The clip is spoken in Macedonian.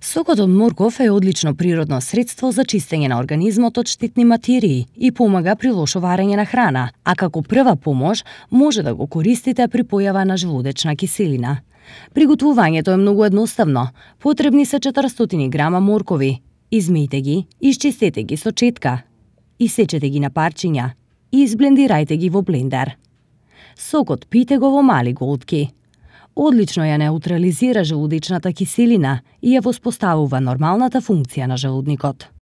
Сокот од морков е одлично природно средство за чистење на организмот од штетни материи и помага при лошо варење на храна, а како прва помош може да го користите при појава на желудечна киселина. Приготвувањето е многу едноставно. Потребни се 400 грама моркови. Измијте ги, исчистете ги со четка. Исечете ги на парчиња и изблендирајте ги во блендер. Сокот пијте го во мали голтки одлично ја неутрализира желудичната киселина и ја воспоставува нормалната функција на желудникот.